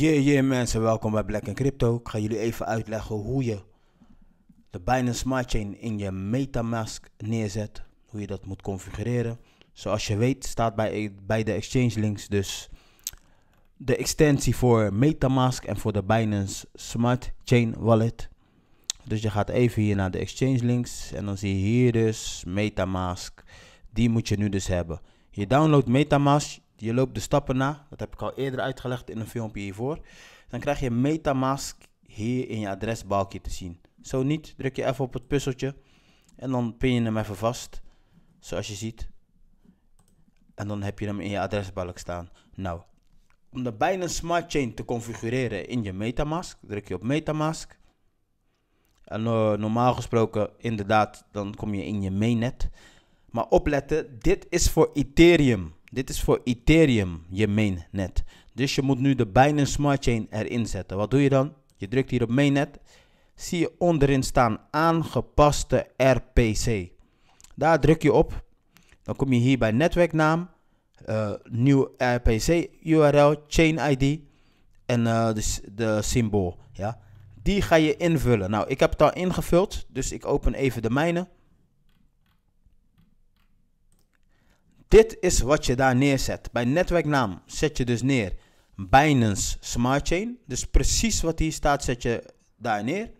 Yeah, yeah mensen, welkom bij Black Crypto. Ik ga jullie even uitleggen hoe je de Binance Smart Chain in je Metamask neerzet. Hoe je dat moet configureren. Zoals je weet staat bij, bij de exchange links dus de extensie voor Metamask en voor de Binance Smart Chain Wallet. Dus je gaat even hier naar de exchange links en dan zie je hier dus Metamask. Die moet je nu dus hebben. Je downloadt Metamask je loopt de stappen na, dat heb ik al eerder uitgelegd in een filmpje hiervoor. Dan krijg je Metamask hier in je adresbalkje te zien. Zo niet, druk je even op het puzzeltje en dan pin je hem even vast, zoals je ziet. En dan heb je hem in je adresbalk staan. Nou, om de Binance Smart Chain te configureren in je Metamask, druk je op Metamask. En eh, normaal gesproken, inderdaad, dan kom je in je mainnet. Maar opletten, dit is voor Ethereum. Dit is voor Ethereum, je mainnet. Dus je moet nu de Binance Smart Chain erin zetten. Wat doe je dan? Je drukt hier op mainnet. Zie je onderin staan aangepaste RPC. Daar druk je op. Dan kom je hier bij netwerknaam. Uh, nieuw RPC URL, chain ID. En eh, de symbool. Ja. Die ga je invullen. Nou, ik heb het al ingevuld. Dus ik open even de mijne. Dit is wat je daar neerzet. Bij netwerknaam zet je dus neer Binance Smart Chain. Dus precies wat hier staat zet je daar neer.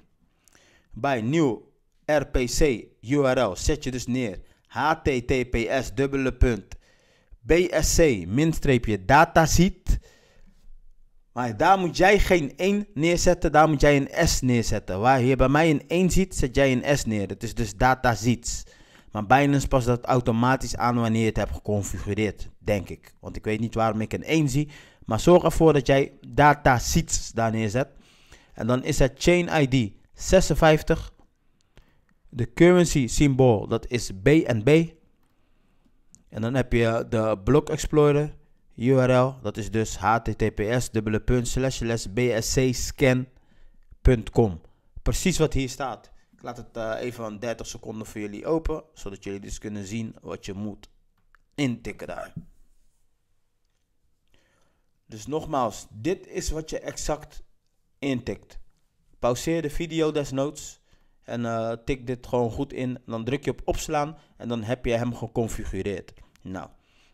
Bij nieuw RPC URL zet je dus neer https dubbele punt bsc minstreepje Maar daar moet jij geen 1 neerzetten, daar moet jij een S neerzetten. Waar je bij mij een 1 ziet, zet jij een S neer. Dat is dus datasheets. Maar Binance past dat automatisch aan wanneer je het hebt geconfigureerd, denk ik. Want ik weet niet waarom ik een 1 zie. Maar zorg ervoor dat jij data seats daar neerzet. En dan is het chain ID 56. De currency symbool, dat is BNB. En dan heb je de block explorer URL. Dat is dus https bscscan.com. Precies wat hier staat. Ik laat het eh, even 30 seconden voor jullie open, zodat jullie dus kunnen zien wat je moet intikken daar. Dus nogmaals, dit is wat je exact intikt. Pauzeer de video desnoods en eh, tik dit gewoon goed in. Dan druk je op opslaan en dan heb je hem geconfigureerd. Nou,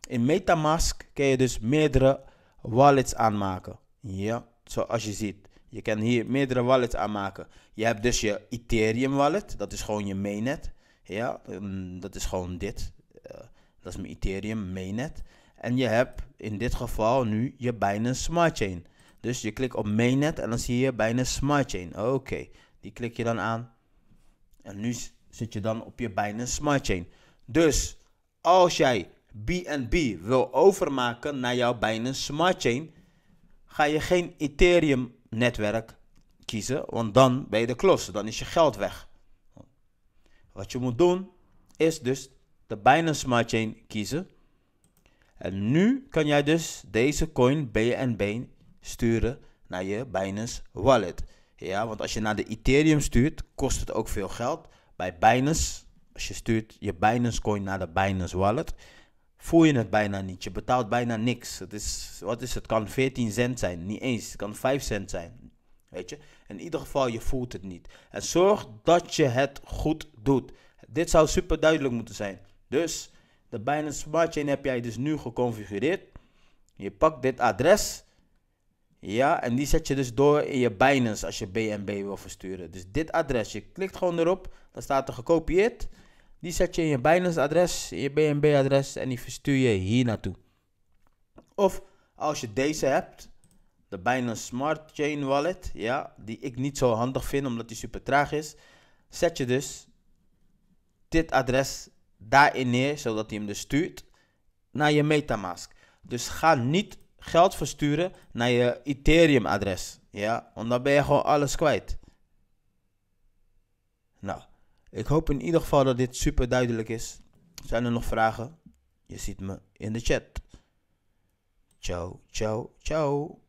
in MetaMask kun je dus meerdere wallets aanmaken. Ja, zoals je ziet. Je kan hier meerdere wallets aanmaken. Je hebt dus je Ethereum wallet. Dat is gewoon je mainnet. Ja, ehm, dat is gewoon dit. Eh, dat is mijn Ethereum mainnet. En je hebt in dit geval nu je Binance Smart Chain. Dus je klikt op mainnet en dan zie je Binance Smart Chain. Oké, die klik je dan aan. En nu zit je dan op je Binance Smart Chain. Dus als jij BNB wil overmaken naar jouw Binance Smart Chain, ga je geen Ethereum netwerk kiezen, want dan ben je de klos, dan is je geld weg. Wat je moet doen is dus de Binance Smart Chain kiezen. En nu kan jij dus deze coin BNB sturen naar je Binance Wallet. Ja, want als je naar de Ethereum stuurt, kost het ook veel geld. Bij Binance, als je stuurt je Binance coin naar de Binance Wallet, voel je het bijna niet. Je betaalt bijna niks. Het is, wat is het? Kan 14 cent zijn, niet eens. Het kan 5 cent zijn. Weet je? In ieder geval, je voelt het niet. En zorg dat je het goed doet. Dit zou super duidelijk moeten zijn. Dus de Binance Smart Chain heb jij dus nu geconfigureerd. Je pakt dit adres. Ja, en die zet je dus door in je Binance als je BNB wil versturen. Dus dit adres, je klikt gewoon erop. Dan staat er gekopieerd. Die zet je in je Binance adres, je BNB adres en die verstuur je hier naartoe. Of als je deze hebt, de Binance Smart Chain Wallet, ja, die ik niet zo handig vind omdat die super traag is, zet je dus dit adres daarin neer, zodat hij hem dus stuurt naar je MetaMask. Dus ga niet geld versturen naar je Ethereum adres, ja, want dan ben je gewoon alles kwijt. Nou, ik hoop in ieder geval dat dit super duidelijk is. Zijn er nog vragen? Je ziet me in de chat. Ciao, ciao, ciao.